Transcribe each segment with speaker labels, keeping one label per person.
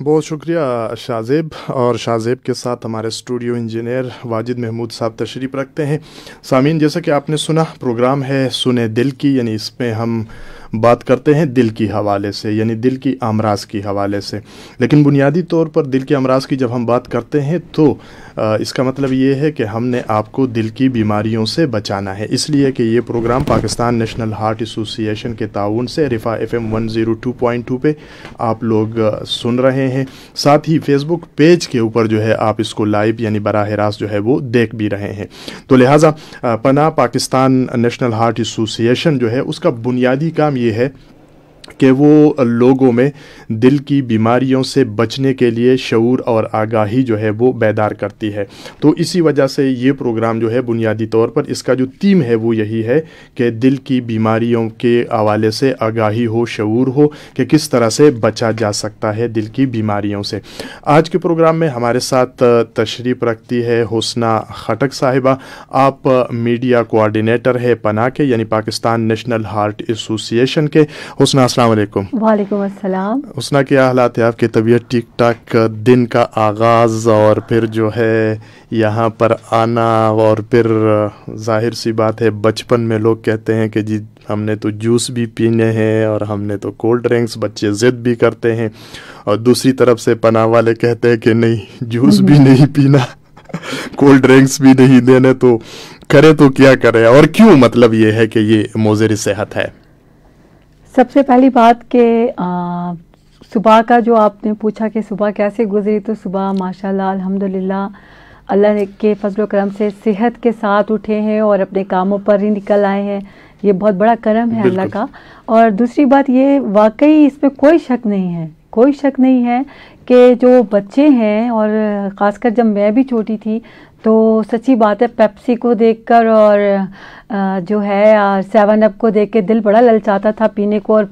Speaker 1: बहुत शुक्रिया शाहजेब और शाहजेब के साथ हमारे स्टूडियो इंजीनियर वाजिद महमूद साहब तशरीफ रखते हैं सामीन जैसा कि आपने सुना प्रोग्राम है सुने दिल की यानी इसमें हम बात करते हैं दिल की हवाले से यानी दिल की अमराज की हवाले से लेकिन बुनियादी तौर पर दिल के अमराज की जब हम बात करते हैं तो इसका मतलब ये है कि हमने आपको दिल की बीमारियों से बचाना है इसलिए कि ये program Pakistan National Heart Association के ताउन से Rifah F M one zero two point two पे आप लोग सुन रहे हैं साथ ही फेसबुक पेज के ऊपर जो है आप इसको लाइव यानी बरह रास्त जो है वो देख भी रहे हैं तो लिहाजा पना पाकिस्तान नेशनल हार्ट एसोसिएशन जो है उसका बुनियादी काम ये है कि वो लोगों में दिल की बीमारियों से बचने के लिए शूर और आगाही जो है वो बेदार करती है तो इसी वजह से ये प्रोग्राम जो है बुनियादी तौर पर इसका जो थीम है वो यही है कि दिल की बीमारियों के हवाले से आगाही हो शूर हो कि किस तरह से बचा जा सकता है दिल की बीमारियों से आज के प्रोग्राम में हमारे साथ तशरीफ़ रखती है हुसना खटक साहिबा आप मीडिया कोआर्डीनेटर है पना के यानी पाकिस्तान नेशनल हार्ट एसोसिएशन के हुसना अस्सलाम वालेकुम
Speaker 2: वालेकुम अस्सलाम
Speaker 1: उसना क्या हालात है आपकी तबीयत ठीक ठाक दिन का आगाज़ और फिर जो है यहाँ पर आना और फिर जाहिर सी बात है बचपन में लोग कहते हैं कि जी हमने तो जूस भी पीने हैं और हमने तो कोल्ड ड्रिंक्स बच्चे ज़िद भी करते हैं और दूसरी तरफ से पना वाले कहते हैं कि नहीं जूस भी हम्म। नहीं पीना कोल्ड ड्रिंक्स भी नहीं देने तो करे तो क्या करे और क्यों मतलब ये है कि ये मोजर सेहत है
Speaker 2: सबसे पहली बात के सुबह का जो आपने पूछा कि सुबह कैसे गुजरी तो सुबह माशाल्लाह अल्हम्दुलिल्लाह अल्लाह के फजल करम से सेहत के साथ उठे हैं और अपने कामों पर ही निकल आए हैं ये बहुत बड़ा करम है अल्लाह का और दूसरी बात ये वाकई इसमें कोई शक नहीं है कोई शक नहीं है कि जो बच्चे हैं और ख़ासकर जब मैं भी छोटी थी तो सच्ची बात है पेप्सी को देखकर और जो है सेवन अप को देख के दिल बड़ा ललचाता था पीने को और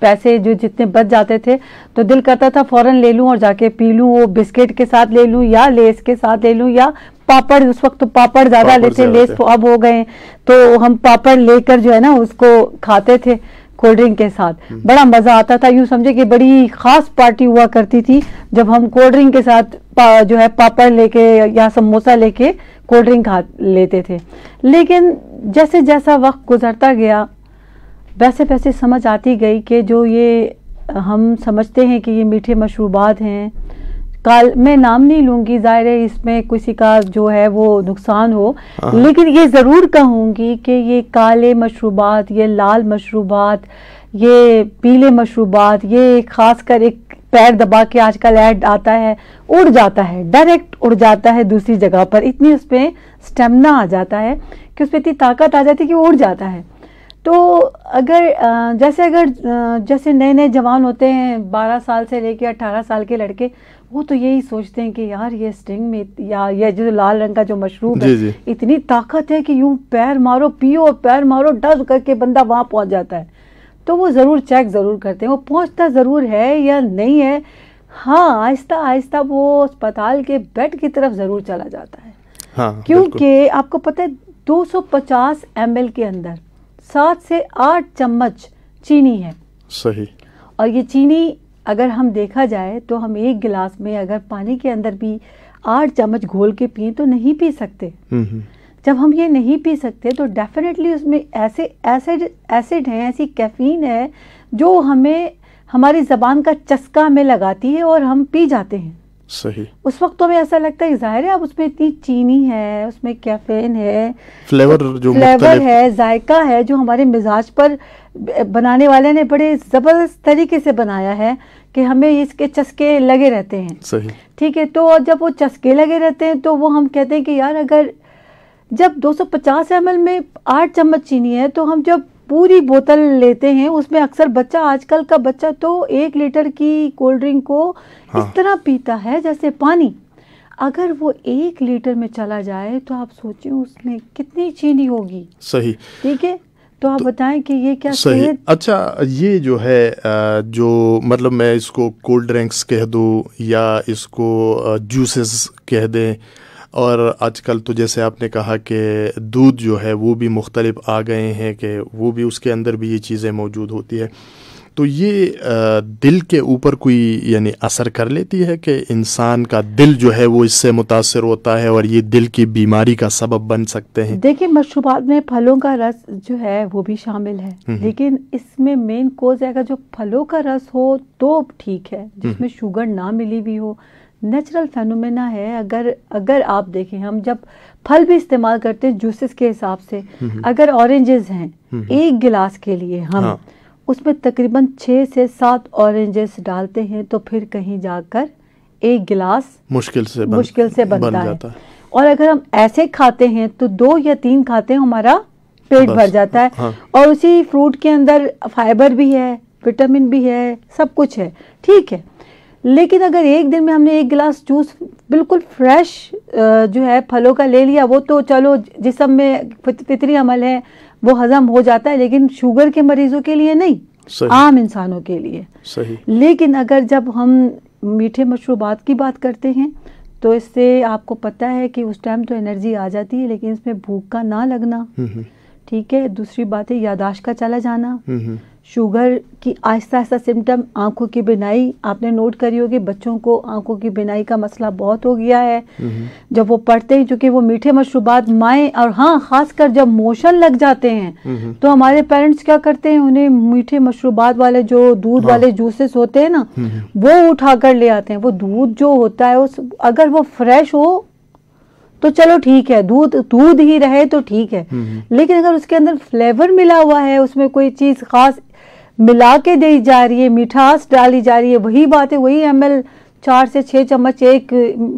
Speaker 2: पैसे जो जितने बच जाते थे तो दिल करता था फ़ौरन ले लूँ और जाके पी लूँ वो बिस्किट के साथ ले लूँ या लेस के साथ ले लूँ या पापड़ उस वक्त तो पापड़ ज़्यादा लेते लेस तो अब हो गए तो हम पापड़ लेकर जो है ना उसको खाते थे कोल्ड ड्रिंक के साथ हम्म। बड़ा मजा आता था यूँ समझे कि बड़ी खास पार्टी हुआ करती थी जब हम कोल्ड ड्रिंक के साथ जो है पापड़ लेके या समोसा लेके कोल्ड ड्रिंक खा लेते थे लेकिन जैसे जैसा वक्त गुजरता गया वैसे वैसे समझ आती गई कि जो ये हम समझते हैं कि ये मीठे मशरूबात हैं काल मैं नाम नहीं लूंगी जाहिर है इसमें किसी का जो है वो नुकसान हो हाँ। लेकिन ये ज़रूर कहूँगी कि ये काले मशरूबात ये लाल मशरूबात ये पीले मशरूबात ये खासकर एक पैर दबा के आजकल ऐड आता है उड़ जाता है डायरेक्ट उड़ जाता है दूसरी जगह पर इतनी उस पर स्टेमिना आ जाता है कि उस पर इतनी ताकत आ जाती है कि उड़ जाता है तो अगर जैसे अगर जैसे नए नए जवान होते हैं 12 साल से लेके 18 साल के लड़के वो तो यही सोचते हैं कि यार ये स्टिंग में या ये जो लाल रंग का जो मशरूम है इतनी ताकत है कि यूं पैर मारो पियो पैर मारो डस करके बंदा वहां पहुंच जाता है तो वो ज़रूर चेक ज़रूर करते हैं वो पहुंचता ज़रूर है या नहीं है हाँ आहिस्ता आहिस्ता वो अस्पताल के बेड की तरफ ज़रूर चला जाता है
Speaker 1: हाँ, क्योंकि
Speaker 2: आपको पता है 250 सौ के अंदर सात से आठ चम्मच चीनी है सही और ये चीनी अगर हम देखा जाए तो हम एक गिलास में अगर पानी के अंदर भी आठ चम्मच घोल के पिए तो नहीं पी सकते हम्म, हम्म। जब हम ये नहीं पी सकते तो डेफिनेटली उसमें ऐसे एसिड एसिड हैं ऐसी कैफीन है जो हमें हमारी ज़बान का चस्का हमें लगाती है और हम पी जाते हैं सही उस वक्त तो हमें ऐसा लगता है जाहिर है अब उसमें इतनी चीनी है उसमें कैफेन है
Speaker 1: फ्लेवर जो फ्लेवर है
Speaker 2: जायका है जो हमारे मिजाज पर बनाने वाले ने बड़े ज़बरदस्त तरीके से बनाया है कि हमें इसके चस्के लगे रहते हैं सही ठीक है तो जब वो चस्के लगे रहते हैं तो वो हम कहते हैं कि यार अगर जब 250 सौ एम में आठ चम्मच चीनी है तो हम जब पूरी बोतल लेते हैं उसमें अक्सर बच्चा आजकल का बच्चा तो एक लीटर की कोल्ड ड्रिंक को हाँ। इस तरह पीता है जैसे पानी अगर वो एक लीटर में चला जाए तो आप सोचें उसमें कितनी चीनी होगी सही ठीक है तो आप तो, बताएं कि ये क्या सही सेहत?
Speaker 1: अच्छा ये जो है जो मतलब मैं इसको कोल्ड ड्रिंक्स कह दूँ या इसको जूसेस कह दें और आजकल तो जैसे आपने कहा कि दूध जो है वो भी मुख्तलिफ आ गए हैं कि वो भी उसके अंदर भी ये चीज़ें मौजूद होती है तो ये दिल के ऊपर कोई यानी असर कर लेती है कि इंसान का दिल जो है वो इससे मुतासर होता है और ये दिल की बीमारी का सबब बन सकते हैं
Speaker 2: देखिए मशरूबात में फलों का रस जो है वो भी शामिल है हम्म, हम्म। लेकिन इसमें मेन कोज है अगर जो फलों का रस हो तो ठीक है हम्म, जिसमें शुगर ना मिली हुई हो नेचुरल फेनोमेना है अगर अगर आप देखें हम जब फल भी इस्तेमाल करते हैं जूसेस के हिसाब से अगर ऑरेंजेस हैं एक गिलास के लिए हम हाँ। उसमें तकरीबन छः से सात ऑरेंजेस डालते हैं तो फिर कहीं जाकर एक गिलास
Speaker 1: मुश्किल से बन, मुश्किल से बनता बन है।, है
Speaker 2: और अगर हम ऐसे खाते हैं तो दो या तीन खाते हैं हमारा पेट भर जाता है हाँ। और उसी फ्रूट के अंदर फाइबर भी है विटामिन भी है सब कुछ है ठीक है लेकिन अगर एक दिन में हमने एक गिलास जूस बिल्कुल फ्रेश जो है फलों का ले लिया वो तो चलो जिसम में फितरी अमल है वो हजम हो जाता है लेकिन शुगर के मरीजों के लिए नहीं आम इंसानों के लिए सही लेकिन अगर जब हम मीठे मशरूबात की बात करते हैं तो इससे आपको पता है कि उस टाइम तो एनर्जी आ जाती है लेकिन इसमें भूख का ना लगना हम्म, हम्म। ठीक है दूसरी बात है यादाश्त का चला जाना हम्म, हम्म। शुगर की आहिस्ता आहिस्ता सिम्टम आंखों की बिनाई आपने नोट करी होगी बच्चों को आंखों की बिनाई का मसला बहुत हो गया है हम्म, जब वो पढ़ते हैं क्योंकि वो मीठे मशरूबात माएँ और हाँ खासकर जब मोशन लग जाते हैं तो हमारे पेरेंट्स क्या करते हैं उन्हें मीठे मशरूबात वाले जो दूध हाँ। वाले जूसेस होते हैं ना वो उठा कर ले आते हैं वो दूध जो होता है उस अगर वो फ्रेश हो तो चलो ठीक है दूध दूध ही रहे तो ठीक है हम्म, हम्म। लेकिन अगर उसके अंदर फ्लेवर मिला हुआ है उसमें कोई चीज खास मिला के दी जा रही है मिठास डाली जा रही है वही बात है वही एम एल चार से छह चम्मच एक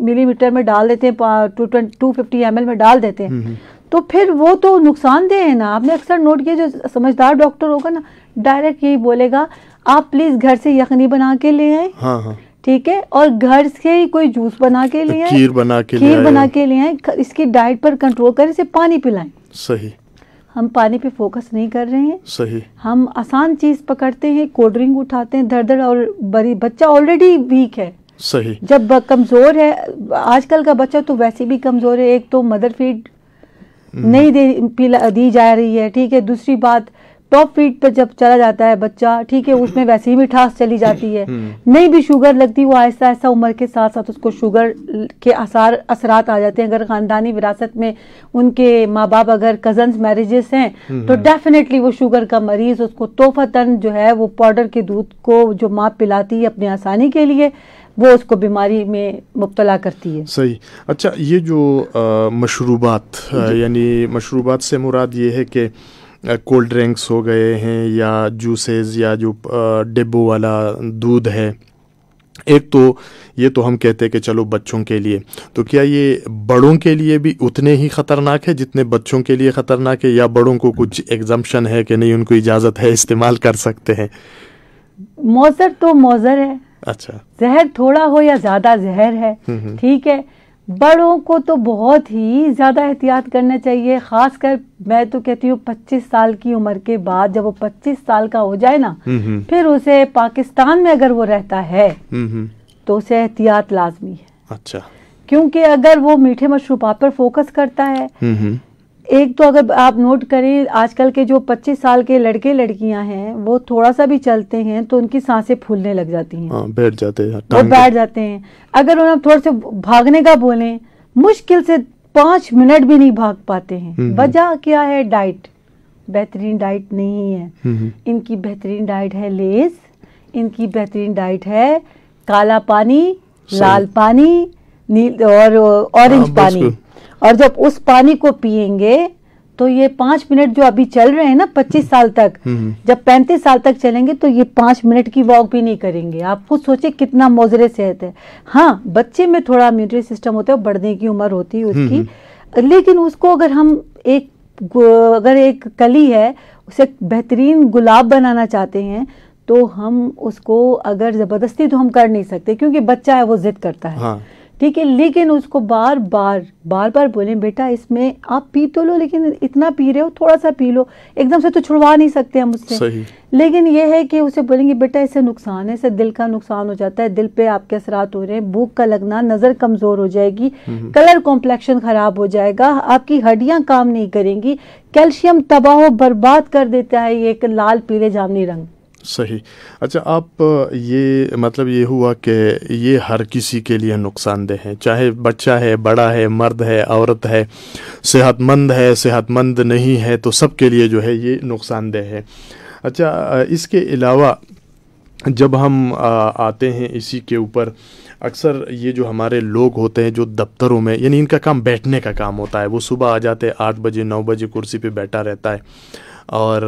Speaker 2: मिलीमीटर में डाल देते हैं टू टू फिफ्टी एम में डाल देते हैं हम्म, तो फिर वो तो नुकसानदेह है ना आपने अक्सर नोट किया जो समझदार डॉक्टर होगा ना डायरेक्ट यही बोलेगा आप प्लीज़ घर से यखनी बना के ले आए हाँ हाँ। ठीक है और घर से ही कोई जूस बना के लिए खीर
Speaker 1: बना के खीर बना
Speaker 2: के लिए इसकी डाइट पर कंट्रोल करें इसे पानी पिलाएं सही हम पानी पे फोकस नहीं कर रहे हैं सही हम आसान चीज पकड़ते हैं कोल्ड ड्रिंक उठाते हैं धड़ धड़ और बड़ी बच्चा ऑलरेडी वीक है सही जब कमजोर है आजकल का बच्चा तो वैसे भी कमजोर है एक तो मदर हम्म। फीड नहीं दे पिला दी जा रही है ठीक है दूसरी बात टॉप फीड पर जब चला जाता है बच्चा ठीक है उसमें वैसे ही मिठास चली जाती है हम्म। नहीं भी शुगर लगती वो आहिस्ता आहिस्ता उम्र के साथ साथ उसको शुगर के आसार असरात आ जाते हैं अगर ख़ानदानी विरासत में उनके माँ बाप अगर कजन मैरिजेस हैं हम्म, तो डेफिनेटली हम्म। वो शुगर का मरीज़ उसको तोहफातन जो है वो पाउडर के दूध को जो माँ पिलाती है अपने आसानी के लिए वो उसको बीमारी में मुबतला करती
Speaker 1: है सही अच्छा ये जो मशरूबात यानी मशरूबात से मुराद ये है कि कोल्ड ड्रिंक्स हो गए हैं या जूसेस या जो डिब्बो वाला दूध है एक तो ये तो हम कहते हैं कि चलो बच्चों के लिए तो क्या ये बड़ों के लिए भी उतने ही ख़तरनाक है जितने बच्चों के लिए ख़तरनाक है या बड़ों को कुछ एग्जाम्पन है कि नहीं उनको इजाज़त है इस्तेमाल कर सकते हैं
Speaker 2: मोजर तो मोजर है अच्छा जहर थोड़ा हो या ज़्यादा जहर है हम्म, हम्म। ठीक है बड़ों को तो बहुत ही ज़्यादा एहतियात करना चाहिए ख़ासकर मैं तो कहती हूँ 25 साल की उम्र के बाद जब वो 25 साल का हो जाए ना हम्म, हम्म। फिर उसे पाकिस्तान में अगर वो रहता है हम्म, तो उसे एहतियात लाजमी है अच्छा क्योंकि अगर वो मीठे मशरूबात पर फोकस करता है एक तो अगर आप नोट करें आजकल के जो 25 साल के लड़के लड़कियां हैं वो थोड़ा सा भी चलते हैं तो उनकी सांसें फूलने लग जाती हैं हाँ,
Speaker 1: बैठ जाते हैं वो बैठ
Speaker 2: जाते हैं अगर उन्हें थोड़े से भागने का बोलें मुश्किल से पांच मिनट भी नहीं भाग पाते हैं हम्म, हम्म। वजह क्या है डाइट बेहतरीन डाइट नहीं है हम्म, इनकी बेहतरीन डाइट है लेस इनकी बेहतरीन डाइट है काला पानी लाल पानी नील और ऑरेंज हाँ, पानी और जब उस पानी को पियेंगे तो ये पांच मिनट जो अभी चल रहे हैं ना पच्चीस साल तक हम्म, हम्म। जब पैंतीस साल तक चलेंगे तो ये पांच मिनट की वॉक भी नहीं करेंगे आप खुद सोचे कितना मोजरे सेहत है हाँ बच्चे में थोड़ा इम्यूनिटी सिस्टम होता है बढ़ने की उम्र होती है उसकी हम्म, लेकिन उसको अगर हम एक अगर एक कली है उसे बेहतरीन गुलाब बनाना चाहते हैं तो हम उसको अगर ज़बरदस्ती तो हम कर नहीं सकते क्योंकि बच्चा है वो जिद करता है हाँ। ठीक है लेकिन उसको बार बार बार बार बोलें बेटा इसमें आप पी तो लो लेकिन इतना पी रहे हो थोड़ा सा पी लो एकदम से तो छुड़वा नहीं सकते हम उससे लेकिन यह है कि उसे बोलेंगे बेटा इससे नुकसान है इससे दिल का नुकसान हो जाता है दिल पे आपके असरात हो रहे हैं भूख का लगना नज़र कमज़ोर हो जाएगी हम्म। कलर कॉम्प्लेक्शन ख़राब हो जाएगा आपकी हड्डियां काम नहीं करेंगी कैल्शियम तबाह बर्बाद कर देता है ये एक लाल पीले जामनी रंग
Speaker 1: सही अच्छा आप ये मतलब ये हुआ कि ये हर किसी के लिए नुकसानदेह है चाहे बच्चा है बड़ा है मर्द है औरत है सेहतमंद है सेहतमंद नहीं है तो सबके लिए जो है ये नुकसानदेह है अच्छा इसके अलावा जब हम आते हैं इसी के ऊपर अक्सर ये जो हमारे लोग होते हैं जो दफ्तरों में यानी इनका काम बैठने का काम होता है वो सुबह आ जाते हैं आठ बजे नौ बजे कुर्सी पे बैठा रहता है और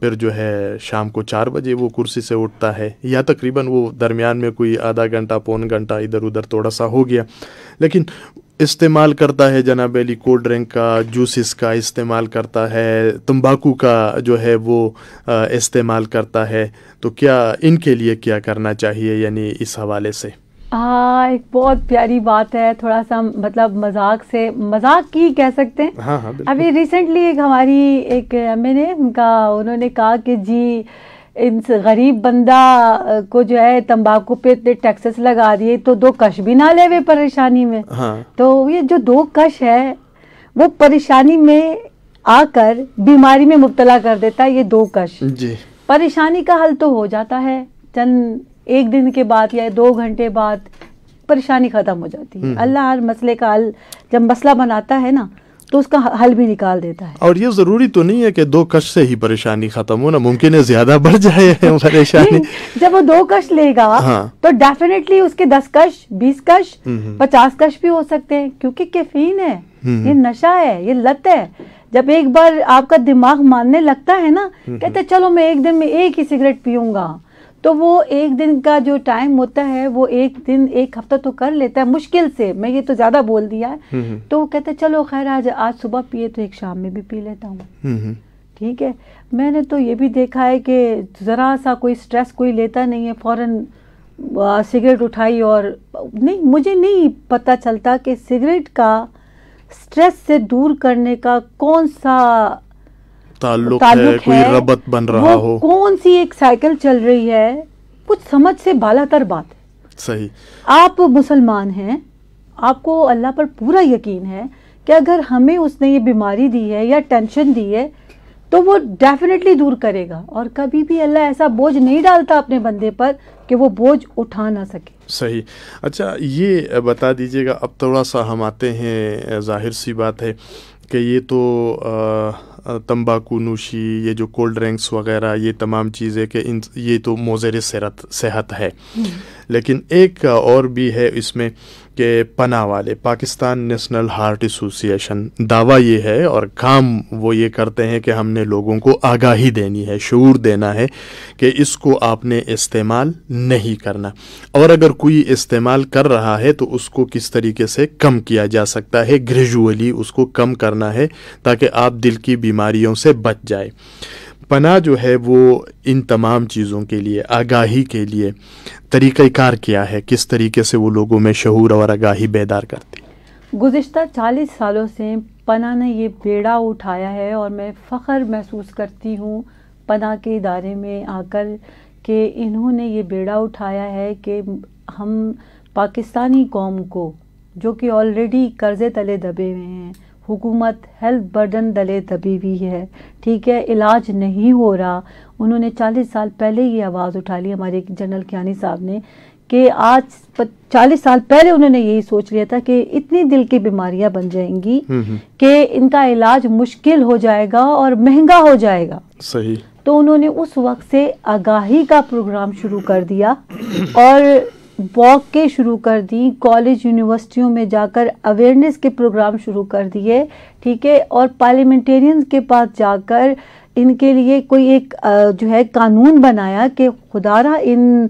Speaker 1: फिर जो है शाम को चार बजे वो कुर्सी से उठता है या तकरीबन वो दरमियान में कोई आधा घंटा पौन घंटा इधर उधर थोड़ा सा हो गया लेकिन इस्तेमाल करता है जनाब अली कोल्ड ड्रिंक का जूसेस का इस्तेमाल करता है तंबाकू का जो है वो इस्तेमाल करता है तो क्या इनके लिए क्या करना चाहिए यानी इस हवाले से
Speaker 2: हाँ एक बहुत प्यारी बात है थोड़ा सा मतलब मजाक से मजाक की कह सकते हैं
Speaker 1: हाँ, हाँ, अभी
Speaker 2: रिसेंटली एक हमारी एक मैंने उनका उन्होंने कहा कि जी इन गरीब बंदा को जो है तंबाकू पे इतने टैक्सेस लगा दिए तो दो कश भी ना ले हुए परेशानी में हाँ। तो ये जो दो कश है वो परेशानी में आकर बीमारी में मुबतला कर देता है ये दो कश जी परेशानी का हल तो हो जाता है चंद एक दिन के बाद या दो घंटे बाद परेशानी ख़त्म हो जाती है हम्म। अल्लाह हर मसले का हल जब मसला बनाता है ना तो उसका हल भी निकाल देता है
Speaker 1: और ये ज़रूरी तो नहीं है कि दो कश से ही परेशानी ख़त्म हो ना मुमकिन है ज़्यादा बढ़ जाए परेशानी
Speaker 2: जब वो दो कश लेगा हाँ। तो डेफिनेटली उसके दस कश बीस कश हम्म, हम्म। पचास कश भी हो सकते हैं क्योंकि कैफीन है ये नशा है ये लत है जब एक बार आपका दिमाग मानने लगता है ना कहते चलो मैं एक दिन में एक ही सिगरेट पीऊंगा तो वो एक दिन का जो टाइम होता है वो एक दिन एक हफ्ता तो कर लेता है मुश्किल से मैं ये तो ज़्यादा बोल दिया है हम्म, हम्म। तो वो कहते चलो खैर आज आज सुबह पिए तो एक शाम में भी पी लेता हूँ हम्म, ठीक है मैंने तो ये भी देखा है कि ज़रा सा कोई स्ट्रेस कोई लेता नहीं है फ़ौरन सिगरेट उठाई और नहीं मुझे नहीं पता चलता कि सिगरेट का स्ट्रेस से दूर करने का कौन सा
Speaker 1: ताल्लुक, ताल्लुक है, कोई रबत बन रहा हो
Speaker 2: कौन सी एक साइकिल चल रही है कुछ समझ से बालातर बात
Speaker 1: है सही
Speaker 2: आप मुसलमान हैं आपको अल्लाह पर पूरा यकीन है कि अगर हमें उसने ये बीमारी दी है या टेंशन दी है तो वो डेफिनेटली दूर करेगा और कभी भी अल्लाह ऐसा बोझ नहीं डालता अपने बंदे पर कि वो बोझ उठा ना
Speaker 1: सके सही अच्छा ये बता दीजिएगा अब थोड़ा सा हम आते हैं जाहिर सी बात है कि ये तो तंबाकू नोशी ये जो कोल्ड ड्रिंक्स वगैरह ये तमाम चीज़ें कि इन ये तो मोजर सेहत सेहत है हम्म। लेकिन एक और भी है इसमें के पना वाले पाकिस्तान नेशनल हार्ट एसोसिएशन दावा ये है और काम वो ये करते हैं कि हमने लोगों को आगाही देनी है शूर देना है कि इसको आपने इस्तेमाल नहीं करना और अगर कोई इस्तेमाल कर रहा है तो उसको किस तरीके से कम किया जा सकता है ग्रेजुअली उसको कम करना है ताकि आप दिल की बीमारियों से बच जाए पना जो है वो इन तमाम चीज़ों के लिए आगाही के लिए तरीक़ार किया है किस तरीके से वो लोगों में शहूर और आगाही बेदार करती
Speaker 2: गुज्त चालीस सालों से पना ने ये बेड़ा उठाया है और मैं फ़ख्र महसूस करती हूँ पना के इदारे में आकर के इन्होंने ये बेड़ा उठाया है कि हम पाकिस्तानी कौम को जो कि ऑलरेडी कर्ज़े तले दबे हुए हैं हुकूमत हेल्थ बर्डन दले दबी हुई है ठीक है इलाज नहीं हो रहा उन्होंने 40 साल पहले ये आवाज़ उठा ली हमारे जनरल कियानी साहब ने कि आज चालीस साल पहले उन्होंने यही सोच लिया था कि इतनी दिल की बीमारियां बन जाएंगी हम्म, हम्म। कि इनका इलाज मुश्किल हो जाएगा और महंगा हो जाएगा सही तो उन्होंने उस वक्त से आगाही का प्रोग्राम शुरू कर दिया और वॉकें शुरू कर दी कॉलेज यूनिवर्सिटियों में जाकर अवेयरनेस के प्रोग्राम शुरू कर दिए ठीक है और पार्लियामेंटेरियंस के पास जाकर इनके लिए कोई एक जो है कानून बनाया कि खुदारा इन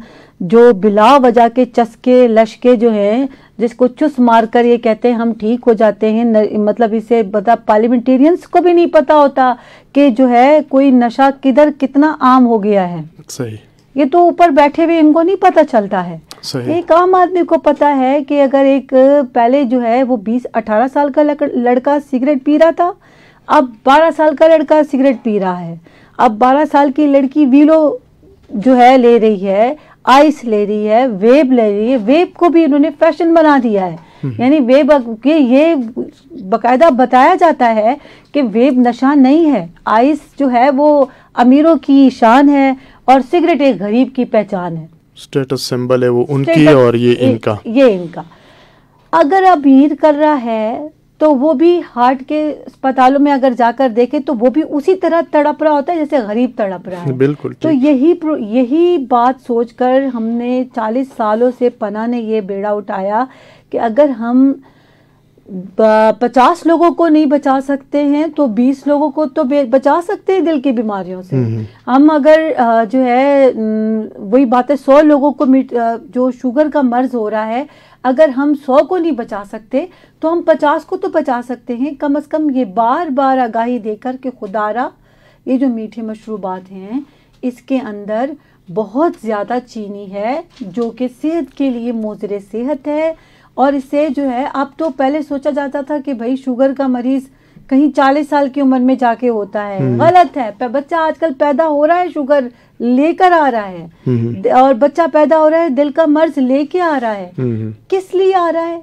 Speaker 2: जो बिला वजह के चस्के लश्के जो हैं जिसको चुस मार कर ये कहते हैं हम ठीक हो जाते हैं न, मतलब इसे बता पार्लियामेंटेरियंस को भी नहीं पता होता कि जो है कोई नशा किधर कितना आम हो गया है सही ये तो ऊपर बैठे हुए इनको नहीं पता चलता है एक आम आदमी को पता है कि अगर एक पहले जो है वो बीस अठारह साल का लड़का सिगरेट पी रहा था अब बारह साल का लड़का सिगरेट पी रहा है अब बारह साल की लड़की वीलो जो है ले रही है आइस ले रही है वेब ले रही है वेब को भी इन्होंने फैशन बना दिया है हम्म। यानी वेब के ये बकायदा बताया जाता है कि वेब नशा नहीं है आइस जो है वो अमीरों की शान है और सिगरेट एक गरीब की पहचान है
Speaker 1: स्टेटस सिंबल है वो उनकी और ये इनका
Speaker 2: ये इनका अगर अमीर कर रहा है तो वो भी हार्ट के अस्पतालों में अगर जाकर देखे तो वो भी उसी तरह तड़प रहा होता है जैसे गरीब तड़प रहा है बिल्कुल तो यही यही बात सोचकर हमने 40 सालों से पना ने ये बेड़ा उठाया कि अगर हम पचास लोगों को नहीं बचा सकते हैं तो बीस लोगों को तो बचा सकते हैं दिल की बीमारियों से हम्म, हम्म। हम अगर जो है वही बात है सौ लोगों को जो शुगर का मर्ज हो रहा है अगर हम सौ को नहीं बचा सकते तो हम पचास को तो बचा सकते हैं कम अज़ कम ये बार बार आगाही देकर के खुदारा ये जो मीठे मशरूबात हैं इसके अंदर बहुत ज़्यादा चीनी है जो कि सेहत के लिए मोजर सेहत है और इससे जो है अब तो पहले सोचा जाता था कि भाई शुगर का मरीज कहीं चालीस साल की उम्र में जाके होता है हम्म। गलत है बच्चा आजकल पैदा हो रहा है शुगर लेकर आ रहा है हम्म, हम्म। और बच्चा पैदा हो रहा है दिल का मर्ज लेके आ रहा है किस लिए आ रहा है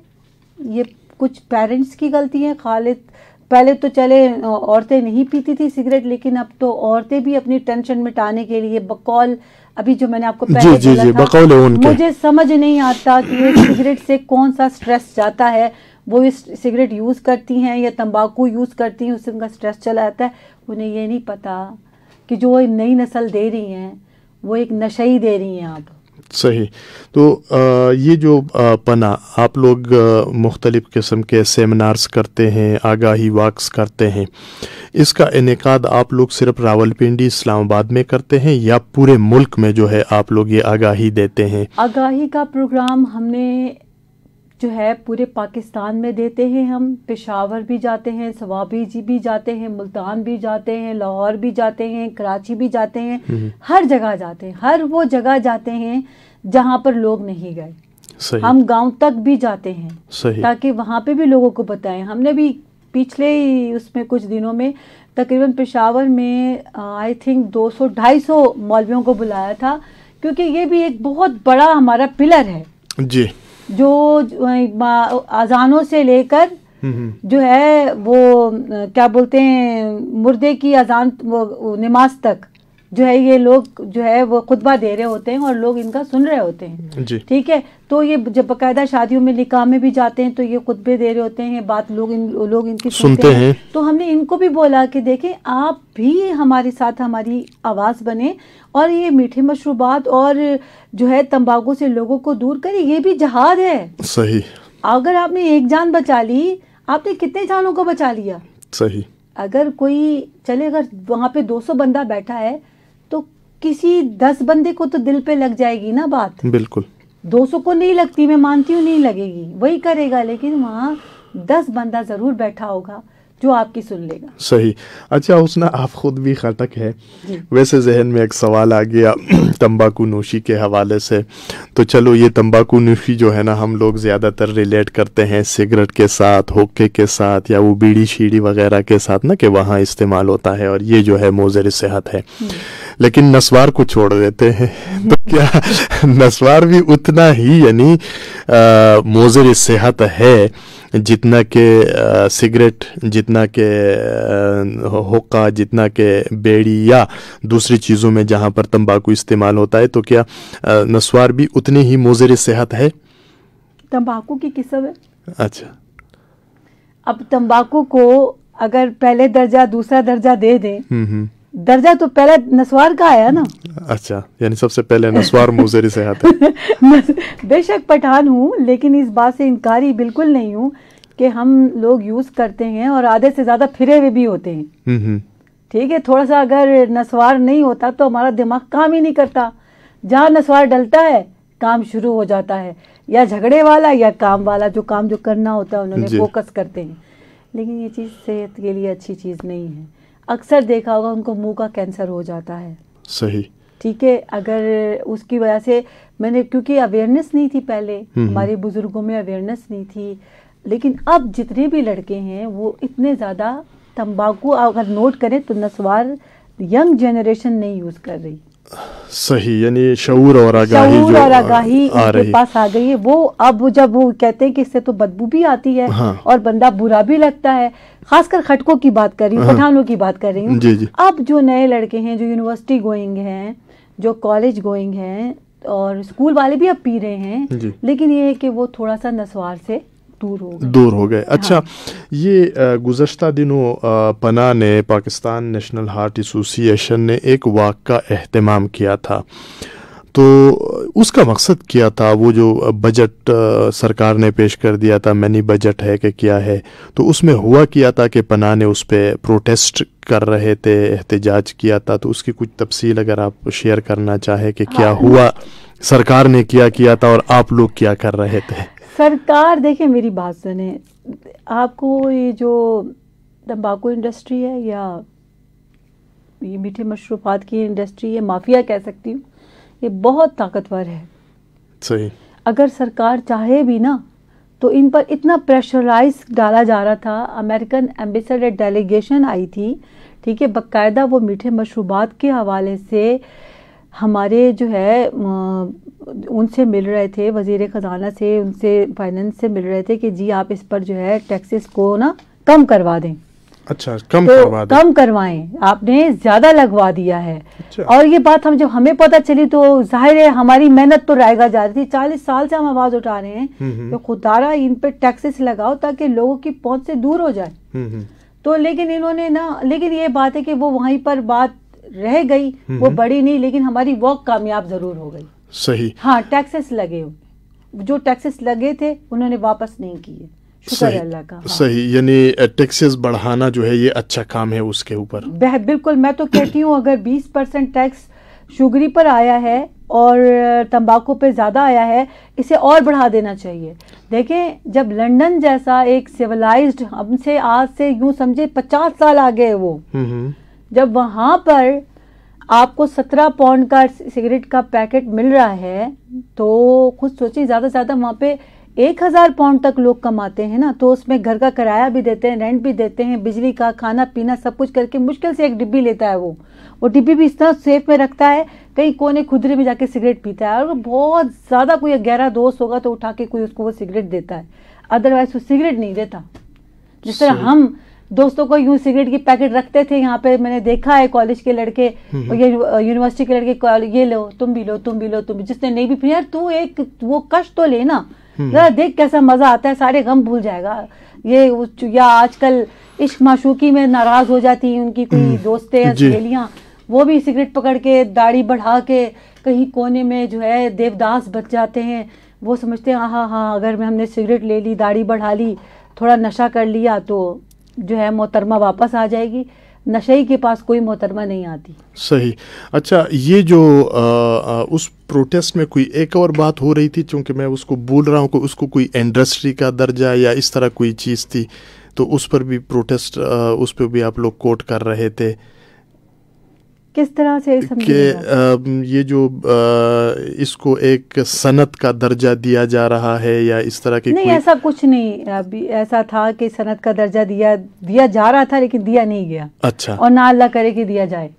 Speaker 2: ये कुछ पेरेंट्स की गलती है खालिद पहले तो चले औरतें नहीं पीती थी सिगरेट लेकिन अब तो औरतें भी अपनी टेंशन मिटाने के लिए बकौल अभी जो मैंने आपको पहले जी, जी, जी, मुझे समझ नहीं आता कि ये सिगरेट से कौन सा स्ट्रेस जाता है वो इस सिगरेट यूज़ करती हैं या तंबाकू यूज़ करती हैं उससे उनका स्ट्रेस चला जाता है उन्हें ये नहीं पता कि जो नई नस्ल दे रही हैं वो एक नशे ही दे रही हैं आप
Speaker 1: सही तो आ, ये जो आ, पना आप लोग मुख्तलिफ़ किस्म के सेमिनार्स करते हैं आगाही वाक्स करते हैं इसका इनका आप लोग सिर्फ रावलपिंडी इस्लामाबाद में करते हैं या पूरे मुल्क में जो है आप लोग ये आगाही देते हैं
Speaker 2: आगाही का प्रोग्राम हमने जो है पूरे पाकिस्तान में देते हैं हम पेशावर भी जाते हैं सवाबी जी भी जाते हैं मुल्तान भी जाते हैं लाहौर भी जाते हैं कराची भी जाते हैं हम्म। हर जगह जाते हैं हर वो जगह जाते हैं जहाँ पर लोग नहीं
Speaker 1: गए हम
Speaker 2: गांव तक भी जाते
Speaker 1: हैं ताकि
Speaker 2: वहाँ पे भी लोगों को बताएं हमने भी पिछले उसमें कुछ दिनों में तकरीबन पेशावर में आई थिंक 200 सौ मौलवियों को बुलाया था क्योंकि ये भी एक बहुत बड़ा हमारा पिलर है जी जो अजानों से लेकर हम्म, हम्म। जो है वो क्या बोलते हैं मुर्दे की अजान वो नमाज तक जो है ये लोग जो है वो खुतबा दे रहे होते हैं और लोग इनका सुन रहे होते हैं ठीक है तो ये जब बाकायदा शादियों में निकाह में भी जाते हैं तो ये खुतबे दे रहे होते हैं बात लोग इन लोग इनकी सुनते, सुनते हैं।, हैं तो हमने इनको भी बोला कि देखें आप भी हमारे साथ हमारी आवाज़ बने और ये मीठे मशरूबात और जो है तम्बाकू से लोगों को दूर करें ये भी जहाद है सही अगर आपने एक जान बचा ली आपने कितने जानों को बचा लिया सही अगर कोई चले अगर वहाँ पे 200 बंदा बैठा है किसी दस बंदे को तो दिल पे लग जाएगी ना बात बिल्कुल दो सौ को नहीं लगती मैं मानती हूँ नहीं लगेगी वही करेगा लेकिन वहाँ दस बंदा ज़रूर बैठा होगा जो आपकी सुन लेगा
Speaker 1: सही अच्छा उसना आप खुद भी खटक है वैसे जहन में एक सवाल आ गया तंबाकू नोशी के हवाले से तो चलो ये तंबाकू नुशी जो है ना हम लोग ज़्यादातर रिलेट करते हैं सिगरेट के साथ होके के साथ या वो बीड़ी शीड़ी वगैरह के साथ ना कि वहाँ इस्तेमाल होता है और ये जो है मोजर सेहत है हम्म। लेकिन नस्वार को छोड़ देते हैं तो क्या नस्वार भी उतना ही यानी मोजर सेहत है जितना के सिगरेट जितना के होका जितना के बेड़ी या दूसरी चीज़ों में जहाँ पर तंबाकू इस्तेमाल होता है तो क्या नस्वार भी उतनी उतनी ही मोजर सेहत है
Speaker 2: तंबाकू की किस्म है अच्छा अब तंबाकू को अगर पहले दर्जा दूसरा दर्जा दे दें
Speaker 1: हम्म, हम्म।
Speaker 2: दर्जा तो पहले नस्वार का आया ना
Speaker 1: अच्छा यानी सबसे पहले नस्वार मोजेरी से आता है
Speaker 2: बेशक पठान हूँ लेकिन इस बात से इनकारी बिल्कुल नहीं हूँ कि हम लोग यूज करते हैं और आधे से ज्यादा फिरे हुए भी होते हैं हम्म, ठीक है थोड़ा सा अगर नस्वार नहीं होता तो हमारा दिमाग काम ही नहीं करता जहाँ नस्वार डलता है काम शुरू हो जाता है या झगड़े वाला या काम वाला जो काम जो करना होता है उन्होंने फोकस करते हैं लेकिन ये चीज़ सेहत के लिए अच्छी चीज़ नहीं है अक्सर देखा होगा उनको मुंह का कैंसर हो जाता है सही ठीक है अगर उसकी वजह से मैंने क्योंकि अवेयरनेस नहीं थी पहले हम्म, हम्म। हमारे बुजुर्गों में अवेयरनेस नहीं थी लेकिन अब जितने भी लड़के हैं वो इतने ज़्यादा तंबाकू अगर नोट करें तो नसवार यंग जनरेशन नहीं यूज़ कर रही
Speaker 1: सही यानी शूर और आगाही शऊर और आगाही आ रही पास
Speaker 2: आ गई है वो अब जब वो कहते हैं कि इससे तो बदबू भी आती है हाँ। और बंदा बुरा भी लगता है खासकर खटकों की बात कर रही हूँ हाँ। पठानों हाँ। की बात कर रही हूँ अब जो नए लड़के हैं जो यूनिवर्सिटी गोइंग हैं जो कॉलेज गोइंग हैं और स्कूल वाले भी अब पी रहे हैं लेकिन ये है कि वो थोड़ा सा नसवार से दूर हो गए
Speaker 1: दूर हो गए अच्छा हाँ। ये गुजशत दिनों पना ने पाकिस्तान नेशनल हार्ट एसोसिएशन ने एक वाक का अहतमाम किया था तो उसका मकसद क्या था वो जो बजट सरकार ने पेश कर दिया था मैनी बजट है कि क्या है तो उसमें हुआ किया था कि पना ने उस पर प्रोटेस्ट कर रहे थे एहतजाज किया था तो उसकी कुछ तफसील अगर आप शेयर करना चाहें कि क्या हाँ। हुआ सरकार ने क्या किया था और आप लोग क्या कर रहे थे
Speaker 2: सरकार देखें मेरी बात सुने आपको ये जो तम्बाकू इंडस्ट्री है या ये मीठे मशरूफात की इंडस्ट्री है माफिया कह सकती हूँ ये बहुत ताकतवर है सही अगर सरकार चाहे भी ना तो इन पर इतना प्रेशराइज डाला जा रहा था अमेरिकन एम्बेसडर डेलीगेशन आई थी ठीक है बकायदा वो मीठे मशरूबात के हवाले से हमारे जो है उनसे मिल रहे थे वजीर ख़जाना से उनसे फाइनेंस से मिल रहे थे कि जी आप इस पर जो है टैक्सेस को ना कम करवा दें
Speaker 1: अच्छा कम तो करवा कम
Speaker 2: करवाएं आपने ज्यादा लगवा दिया है अच्छा। और ये बात हम जब हमें पता चली तो जाहिर है हमारी मेहनत तो रायगा जा रही थी चालीस साल से हम आवाज उठा रहे हैं तो खुदारा इन पर टैक्सेस लगाओ ताकि लोगों की पहुंच से दूर हो जाए हम्म, तो लेकिन इन्होंने ना लेकिन ये बात है कि वो वहीं पर बात रह गई वो हम्म। बड़ी नहीं लेकिन हमारी वॉक कामयाब जरूर हो गई सही हाँ टैक्सेस लगे जो टैक्सेस लगे थे उन्होंने वापस नहीं किए सही, हाँ।
Speaker 1: सही यानी टैक्सेस बढ़ाना जो है ये अच्छा काम है उसके ऊपर
Speaker 2: बिल्कुल मैं तो कहती हूँ अगर 20 परसेंट टैक्स शुगरी पर आया है और तंबाकू पे ज़्यादा आया है इसे और बढ़ा देना चाहिए देखें जब लंदन जैसा एक सिविलाइज्ड हमसे आज से यूं समझे पचास साल आगे है वो हम्म, हम्म। जब वहाँ पर आपको सत्रह पाउंड का सिगरेट का पैकेट मिल रहा है तो खुद सोचिए ज़्यादा से ज़्यादा वहाँ पे एक हज़ार पाउंड तक लोग कमाते हैं ना तो उसमें घर का किराया भी देते हैं रेंट भी देते हैं बिजली का खाना पीना सब कुछ करके मुश्किल से एक डिब्बी लेता है वो वो डिब्बी भी इस तरह सेफ में रखता है कहीं कोने खुदरे में जाके सिगरेट पीता है और बहुत ज़्यादा कोई गहरा दोस्त होगा तो उठा के कोई उसको वो सिगरेट देता है अदरवाइज वो सिगरेट नहीं देता
Speaker 1: जिस तरह हम
Speaker 2: दोस्तों को यूं सिगरेट की पैकेट रखते थे यहाँ पे मैंने देखा है कॉलेज के लड़के हम्म, ये यूनिवर्सिटी हम्म। के लड़के ये लो तुम भी लो तुम भी लो तुम भी जिसने नहीं भी फिर यार तू एक वो कष्ट तो लेना हम्म। जरा देख कैसा मजा आता है सारे गम भूल जाएगा ये या आजकल इश्क माशूकी में नाराज हो जाती है उनकी कोई दोस्तें या सहेलियाँ वो भी सिगरेट पकड़ के दाढ़ी बढ़ा के कहीं कोने में जो है देवदास बच जाते हैं वो समझते हैं हाँ हाँ अगर मैं हमने सिगरेट ले ली दाढ़ी बढ़ा ली थोड़ा नशा कर लिया तो जो है मोहतरमा वापस आ जाएगी ही के पास कोई मोहतरमा नहीं आती
Speaker 1: सही अच्छा ये जो आ, आ, उस प्रोटेस्ट में कोई एक और बात हो रही थी क्योंकि मैं उसको बोल रहा हूँ को उसको कोई इंडस्ट्री का दर्जा या इस तरह कोई चीज़ थी तो उस पर भी प्रोटेस्ट आ, उस पर भी आप लोग कोर्ट कर रहे थे
Speaker 2: किस तरह से कि
Speaker 1: ये जो आ, इसको एक सनत का दर्जा दिया जा रहा है या इस तरह की नहीं ऐसा
Speaker 2: कुछ नहीं अभी ऐसा था कि सनत का दर्जा दिया दिया जा रहा था लेकिन दिया नहीं गया अच्छा और ना अल्लाह करे कि दिया जाए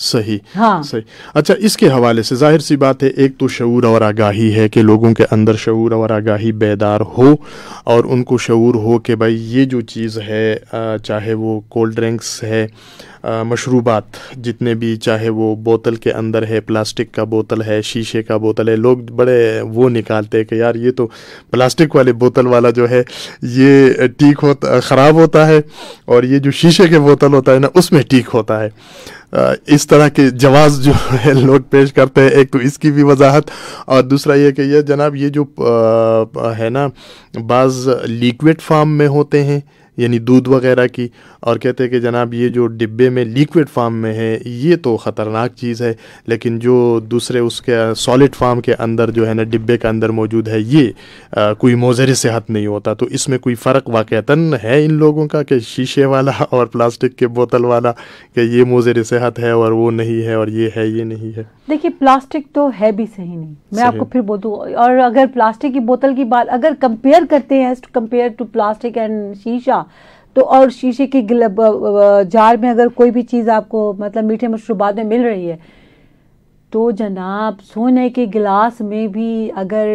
Speaker 1: सही हाँ सही अच्छा इसके हवाले से जाहिर सी बात है एक तो शूर और आगाही है कि लोगों के अंदर शूर और आगाही बेदार हो और उनको शूर हो कि भाई ये जो चीज़ है चाहे वो कोल्ड ड्रिंक्स है मशरूबात जितने भी चाहे वो बोतल के अंदर है प्लास्टिक का बोतल है शीशे का बोतल है लोग बड़े वो निकालते हैं कि यार ये तो प्लास्टिक वाले बोतल वाला जो है ये ठीक होता ख़राब होता है और ये जो शीशे के बोतल होता है ना उसमें ठीक होता है इस तरह के जवाब जो है लोग पेश करते हैं एक तो इसकी भी वजाहत और दूसरा ये कि यह जनाब ये जो है ना बाज़ लिक्विड फार्म में होते हैं यानी दूध वगैरह की और कहते हैं कि जनाब ये जो डिब्बे में लिक्विड फार्म में है ये तो ख़तरनाक चीज़ है लेकिन जो दूसरे उसके सॉलिड फार्म के अंदर जो है ना डिब्बे के अंदर मौजूद है ये आ, कोई मोजर सेहत नहीं होता तो इसमें कोई फ़र्क वाक़ता है इन लोगों का कि शीशे वाला और प्लास्टिक के बोतल वाला कि ये मोजर सेहत है और वो नहीं है और ये है ये नहीं है
Speaker 2: देखिए प्लास्टिक तो है भी सही नहीं मैं सही। आपको फिर बोल दूँ और अगर प्लास्टिक की बोतल की बात अगर कंपेयर करते हैं कंपेयर टू प्लास्टिक एंड शीशा तो और शीशे की जार में अगर कोई भी चीज़ आपको मतलब मीठे मशरूबात में मिल रही है तो जनाब सोने के गिलास में भी अगर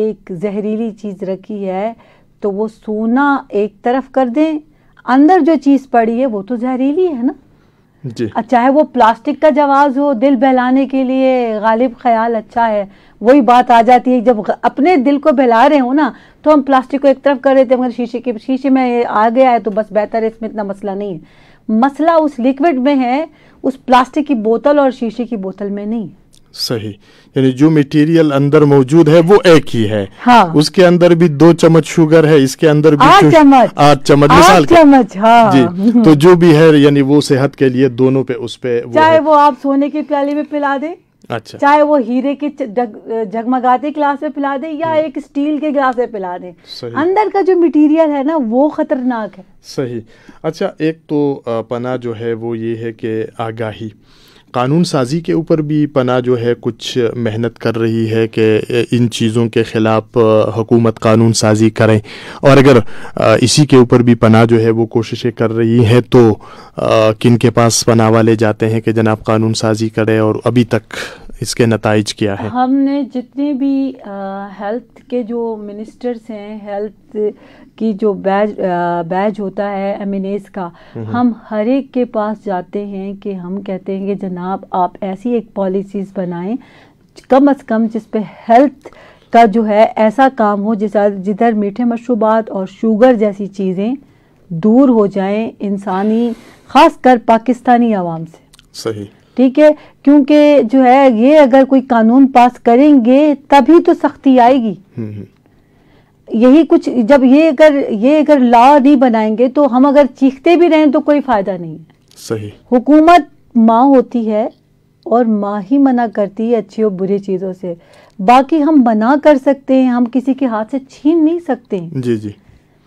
Speaker 2: एक जहरीली चीज़ रखी है तो वो सोना एक तरफ कर दें अंदर जो चीज़ पड़ी है वो तो जहरीली है ना चाहे वो प्लास्टिक का जवाब हो दिल बहलाने के लिए गालिब ख्याल अच्छा है वही बात आ जाती है जब अपने दिल को बहला रहे हो ना तो हम प्लास्टिक को एक तरफ कर रहे थे मगर शीशे के शीशे में आ गया है तो बस बेहतर है इसमें इतना मसला नहीं है मसला उस लिक्विड में है उस प्लास्टिक की बोतल और शीशे की बोतल में नहीं है
Speaker 1: सही यानी जो मटेरियल अंदर मौजूद है वो एक ही है हाँ। उसके अंदर भी दो चम्मच शुगर है इसके अंदर भी आठ चम्मच आठ चम्मच मिसाल चम्मच हाँ। जी तो जो भी है यानी वो सेहत के लिए दोनों पे उस पे चाहे
Speaker 2: वो आप सोने के प्याले में पिला दे अच्छा चाहे वो हीरे के जगमगाते गिलास में पिला दे या हम्म। एक स्टील के गिलास में पिला दे अंदर का जो मटेरियल है ना वो खतरनाक है
Speaker 1: सही अच्छा एक तो पना जो है वो ये है कि आगाही कानून साजी के ऊपर भी पना जो है कुछ मेहनत कर रही है कि इन चीज़ों के ख़िलाफ़ हुकूमत कानून साजी करें और अगर इसी के ऊपर भी पना जो है वो कोशिशें कर रही है तो किन के पास पना वाले जाते हैं कि जनाब कानून साजी करें और अभी तक इसके नतज क्या है
Speaker 2: हमने जितने भी हेल्थ के जो मिनिस्टर्स हैं हेल्थ की जो बैज बैज होता है एम का हम हर एक के पास जाते हैं कि हम कहते हैं कि जनाब आप ऐसी एक पॉलिसीज़ बनाएं कम अज़ कम जिस पे हेल्थ का जो है ऐसा काम हो जिस जिधर मीठे मशरूबात और शुगर जैसी चीज़ें दूर हो जाएं इंसानी ख़ास कर पाकिस्तानी आवाम से सही ठीक है क्योंकि जो है ये अगर कोई कानून पास करेंगे तभी तो सख्ती आएगी हम्म, हम्म। यही कुछ जब ये अगर ये अगर लॉ नहीं बनाएंगे तो हम अगर चीखते भी रहें तो कोई फायदा नहीं है सही हुकूमत माँ होती है और माँ ही मना करती है अच्छी और बुरी चीज़ों से बाकी हम मना कर सकते हैं हम किसी के हाथ से छीन नहीं सकते जी जी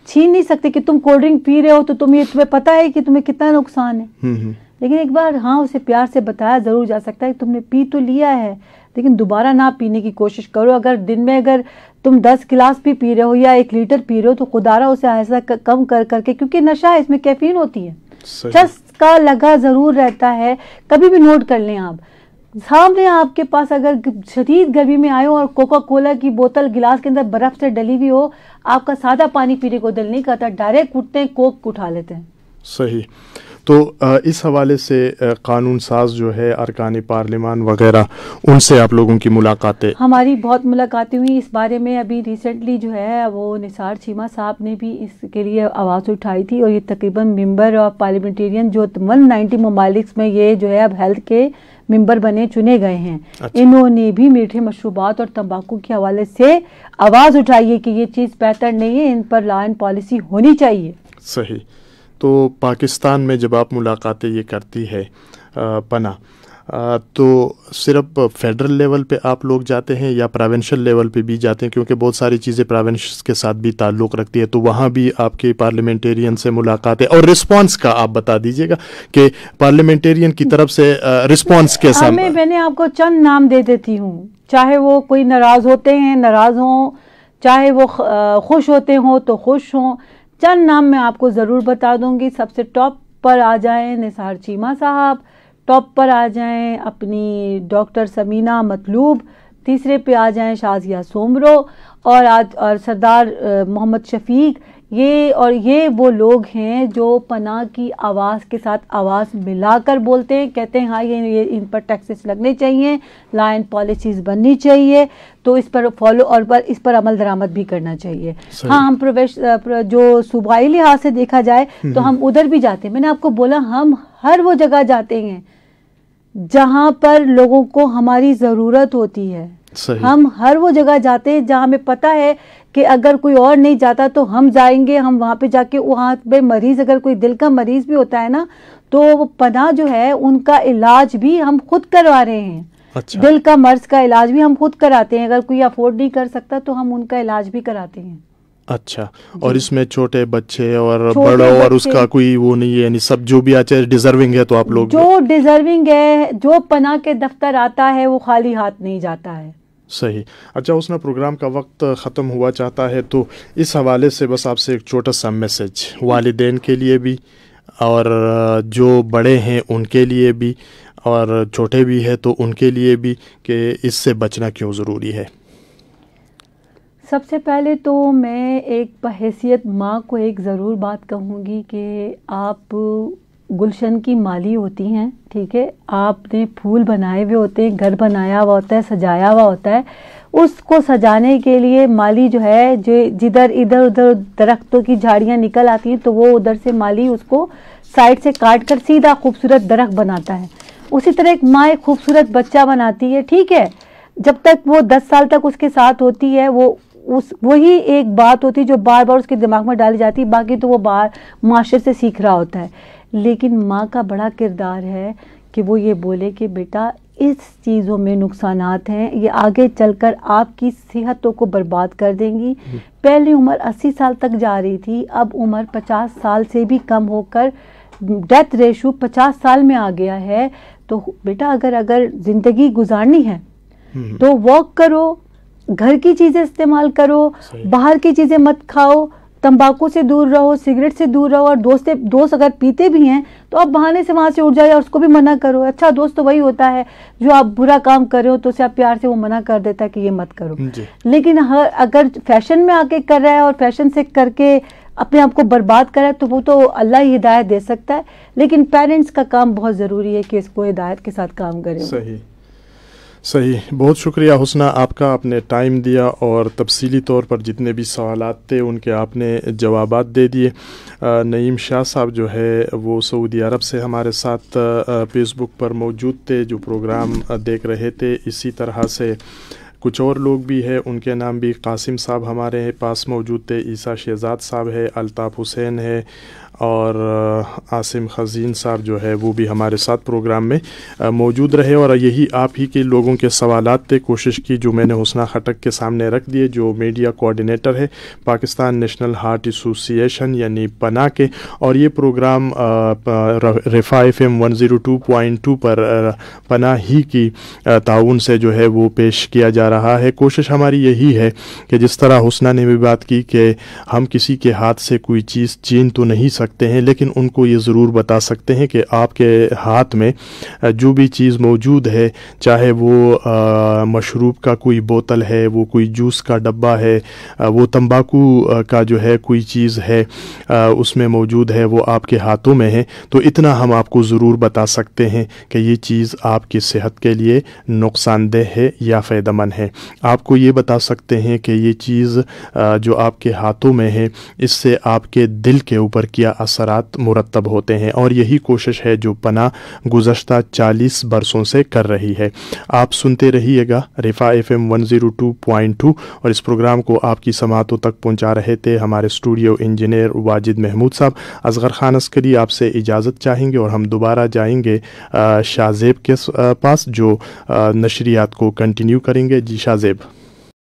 Speaker 2: छीन नहीं सकते कि तुम कोल्ड ड्रिंक पी रहे हो तो तुम ये तुम्हें पता है कि तुम्हें कितना नुकसान है हम्म, लेकिन एक बार हाँ उसे प्यार से बताया ज़रूर जा सकता है कि तुमने पी तो लिया है लेकिन दोबारा ना पीने की कोशिश करो अगर दिन में अगर तुम दस गिलास भी पी रहे हो या एक लीटर पी रहे हो तो खुदारा उसे ऐसा कम कर करके क्योंकि नशा है इसमें कैफीन होती है चस्त का लगा ज़रूर रहता है कभी भी नोट कर लें आप सामने आपके पास अगर शदीद गर्मी में आए हो और कोका कोला की बोतल गिलास के अंदर बर्फ़ से डली हुई हो आपका सादा पानी पीने को दिल नहीं करता डायरेक्ट उठते हैं कोक उठा लेते हैं
Speaker 1: सही तो इस हवाले से कानून साज जो है अरकान पार्लिमान वगैरह उनसे आप लोगों की मुलाकातें
Speaker 2: हमारी बहुत मुलाकातें हुई इस बारे में अभी रिसेंटली जो है वो निसार चीमा साहब ने भी इसके लिए आवाज़ उठाई थी और ये तकरीबन मेम्बर और पार्लियामेंटेरियन जो वन नाइन्टी ममालिक्स में ये जो है अब हेल्थ के मेंबर बने चुने गए हैं अच्छा। इन्होंने भी मीठे मशरूबात और तंबाकू के हवाले से आवाज़ उठाई है कि ये चीज़ बेहतर नहीं है इन पर लॉ एंड पॉलिसी होनी चाहिए
Speaker 1: सही तो पाकिस्तान में जब आप मुलाकातें ये करती है पना तो सिर्फ फेडरल लेवल पे आप लोग जाते हैं या प्रावेंशल लेवल पे भी जाते हैं क्योंकि बहुत सारी चीज़ें प्रावेंश के साथ भी ताल्लुक़ रखती है तो वहाँ भी आपके पार्लियामेंटेरियन से मुलाकात है और रिस्पांस का आप बता दीजिएगा कि पार्लियामेंटेरियन की तरफ से रिस्पांस कैसा हाँ, मैं
Speaker 2: मैंने आपको चंद नाम दे देती हूँ चाहे वो कोई नाराज़ होते हैं नाराज़ हों चाहे वो खुश होते हों तो खुश हों चंद नाम मैं आपको ज़रूर बता दूंगी सबसे टॉप पर आ जाएं निसार चीमा साहब टॉप पर आ जाएं अपनी डॉक्टर समीना मतलूब तीसरे पे आ जाएं शाजिया सोमरो और आज और सरदार मोहम्मद शफीक ये और ये वो लोग हैं जो पना की आवाज़ के साथ आवाज़ मिलाकर बोलते हैं कहते हैं हाँ ये ये इन पर टैक्सेस लगने चाहिए लाइन पॉलिसीज़ बननी चाहिए तो इस पर फॉलो और पर इस पर अमल दरामद भी करना चाहिए हाँ हम प्रवेश जो सूबाई लिहाज से देखा जाए हम्म, तो हम्म। हम उधर भी जाते हैं मैंने आपको बोला हम हर वो जगह जाते हैं जहाँ पर लोगों को हमारी ज़रूरत होती है हम हर वो जगह जाते हैं जहाँ हमें पता है कि अगर कोई और नहीं जाता तो हम जाएंगे हम वहाँ पे जाके वहाँ पे मरीज़ अगर कोई दिल का मरीज़ भी होता है ना तो पना जो है उनका इलाज भी हम खुद करवा रहे हैं अच्छा। दिल का मर्ज का इलाज भी हम खुद कराते हैं अगर कोई अफोर्ड नहीं कर सकता तो हम उनका इलाज भी कराते हैं
Speaker 1: अच्छा और इसमें छोटे बच्चे और बड़ों और उसका कोई वो नहीं है नहीं सब जो भी आचे डिजर्विंग है तो आप लोग
Speaker 2: जो डिजर्विंग है जो पना के दफ्तर आता है वो खाली हाथ नहीं जाता है
Speaker 1: सही अच्छा उसने प्रोग्राम का वक्त ख़त्म हुआ चाहता है तो इस हवाले से बस आपसे एक छोटा सा मैसेज वालदेन के लिए भी और जो बड़े हैं उनके लिए भी और छोटे भी हैं तो उनके लिए भी कि इससे बचना क्यों ज़रूरी है
Speaker 2: सबसे पहले तो मैं एक बहसीत माँ को एक ज़रूर बात कहूँगी कि आप गुलशन की माली होती हैं ठीक है आपने फूल बनाए हुए होते हैं घर बनाया हुआ होता है सजाया हुआ होता है उसको सजाने के लिए माली जो है जो जिधर इधर उधर दरख्तों की झाड़ियाँ निकल आती हैं तो वो उधर से माली उसको साइड से काट कर सीधा खूबसूरत दरख्त बनाता है उसी तरह एक माँ एक खूबसूरत बच्चा बनाती है ठीक है जब तक वो दस साल तक उसके साथ होती है वो उस वही एक बात होती है जो बार बार उसके दिमाग में डाली जाती है बाकी तो वो बार माशरे से सीख रहा होता है लेकिन माँ का बड़ा किरदार है कि वो ये बोले कि बेटा इस चीज़ों में नुकसान हैं ये आगे चलकर आपकी सेहतों को बर्बाद कर देंगी पहले उम्र 80 साल तक जा रही थी अब उम्र 50 साल से भी कम होकर डेथ रेशो 50 साल में आ गया है तो बेटा अगर अगर ज़िंदगी गुजारनी है हम्म। तो वॉक करो घर की चीज़ें इस्तेमाल करो बाहर की चीज़ें मत खाओ तंबाकू से दूर रहो सिगरेट से दूर रहो और दोस्त दोस्त अगर पीते भी हैं तो आप बहाने से वहाँ से उठ जाए और उसको भी मना करो अच्छा दोस्त तो वही होता है जो आप बुरा काम कर रहे हो तो उसे आप प्यार से वो मना कर देता है कि ये मत करो लेकिन हर अगर फैशन में आके कर रहा है और फैशन से करके अपने आप को बर्बाद करा तो वो तो अल्लाह ही हिदायत दे सकता है लेकिन पेरेंट्स का काम बहुत ज़रूरी है कि इसको हिदायत के साथ काम करें सही
Speaker 1: सही बहुत शुक्रिया हुसना आपका आपने टाइम दिया और तफसीली तौर पर जितने भी सवाल थे उनके आपने जवाब दे दिए नईम शाह साहब जो है वो सऊदी अरब से हमारे साथ फेसबुक पर मौजूद थे जो प्रोग्राम देख रहे थे इसी तरह से कुछ और लोग भी हैं उनके नाम भी कासिम साहब हमारे पास मौजूद थे ईसा शहजाद साहब है अलताफ़ हुसैन है और आसिम खजीन साहब जो है वो भी हमारे साथ प्रोग्राम में मौजूद रहे और यही आप ही के लोगों के सवाल थे कोशिश की जो मैंने हुसना खटक के सामने रख दिए जो मीडिया कोऑर्डिनेटर है पाकिस्तान नेशनल हार्ट एसोसिएशन यानी पना के और ये program Rifah F M one zero two point two पर पना ही की ताउन से जो है वो पेश किया जा रहा है कोशिश हमारी यही है कि जिस तरह हुसना ने भी बात की कि हम किसी के हाथ से कोई चीज़ चीन तो नहीं सकते सकते हैं लेकिन उनको ये ज़रूर बता सकते हैं कि आपके हाथ में जो भी चीज़ मौजूद है चाहे वो मशरूब का कोई बोतल है वो कोई जूस का डब्बा है वो तंबाकू का जो है कोई चीज़ है उसमें मौजूद है वो आपके हाथों में है तो इतना हम आपको ज़रूर बता सकते हैं कि ये चीज़ आपकी सेहत के लिए नुकसानदेह है या फ़ायदेमंद है आपको ये बता सकते हैं कि ये चीज़ जो आपके हाथों में है इससे आपके दिल के ऊपर क्या असरात मुरतब होते हैं और यही कोशिश है जो पना गुजशत चालीस बरसों से कर रही है आप सुनते रहिएगा Rifah F M one zero two point two और इस प्रोग्राम को आपकी समातों तक पहुँचा रहे थे हमारे स्टूडियो इंजीनियर वाजिद महमूद साहब असगर खान अस्करी आपसे इजाज़त चाहेंगे और हम दोबारा जाएंगे शाहजेब के पास जो नशरियात को कंटिन्यू करेंगे जी शाहजेब